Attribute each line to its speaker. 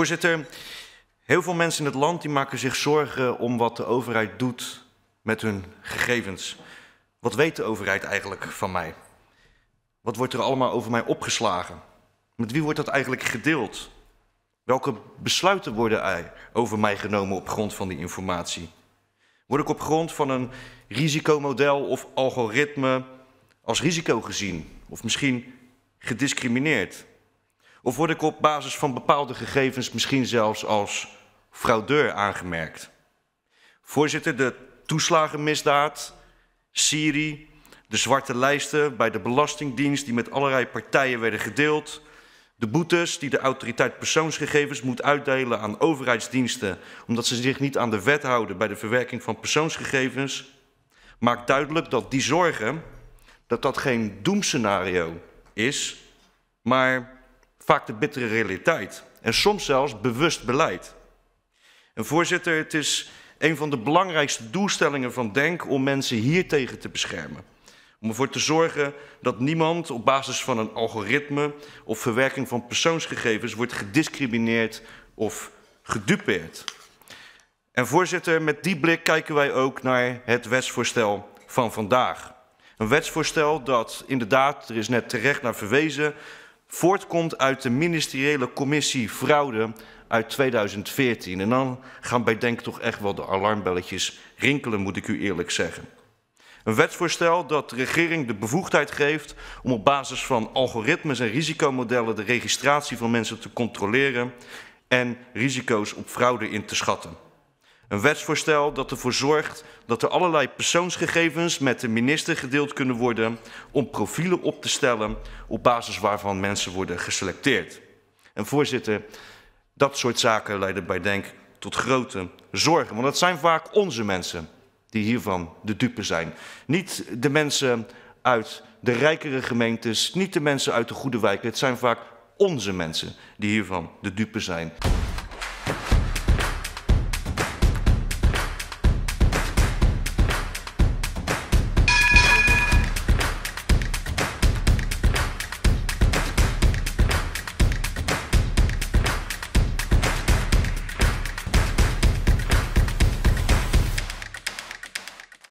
Speaker 1: Voorzitter, heel veel mensen in het land die maken zich zorgen om wat de overheid doet met hun gegevens. Wat weet de overheid eigenlijk van mij? Wat wordt er allemaal over mij opgeslagen? Met wie wordt dat eigenlijk gedeeld? Welke besluiten worden over mij genomen op grond van die informatie? Word ik op grond van een risicomodel of algoritme als risico gezien? Of misschien gediscrimineerd? Of word ik op basis van bepaalde gegevens misschien zelfs als fraudeur aangemerkt? Voorzitter, de toeslagenmisdaad, Syrië, de zwarte lijsten bij de Belastingdienst die met allerlei partijen werden gedeeld, de boetes die de autoriteit persoonsgegevens moet uitdelen aan overheidsdiensten omdat ze zich niet aan de wet houden bij de verwerking van persoonsgegevens, maakt duidelijk dat die zorgen, dat dat geen doemscenario is, maar vaak de bittere realiteit. En soms zelfs bewust beleid. En voorzitter, het is een van de belangrijkste doelstellingen van DENK om mensen hiertegen te beschermen. Om ervoor te zorgen dat niemand op basis van een algoritme of verwerking van persoonsgegevens wordt gediscrimineerd of gedupeerd. En voorzitter, met die blik kijken wij ook naar het wetsvoorstel van vandaag. Een wetsvoorstel dat inderdaad, er is net terecht naar verwezen, voortkomt uit de ministeriële commissie fraude uit 2014. En dan gaan bij Denk toch echt wel de alarmbelletjes rinkelen, moet ik u eerlijk zeggen. Een wetsvoorstel dat de regering de bevoegdheid geeft om op basis van algoritmes en risicomodellen de registratie van mensen te controleren en risico's op fraude in te schatten. Een wetsvoorstel dat ervoor zorgt dat er allerlei persoonsgegevens met de minister gedeeld kunnen worden om profielen op te stellen op basis waarvan mensen worden geselecteerd. En voorzitter, dat soort zaken leiden bij Denk tot grote zorgen, want dat zijn vaak onze mensen die hiervan de dupe zijn. Niet de mensen uit de rijkere gemeentes, niet de mensen uit de goede wijken. Het zijn vaak onze mensen die hiervan de dupe zijn.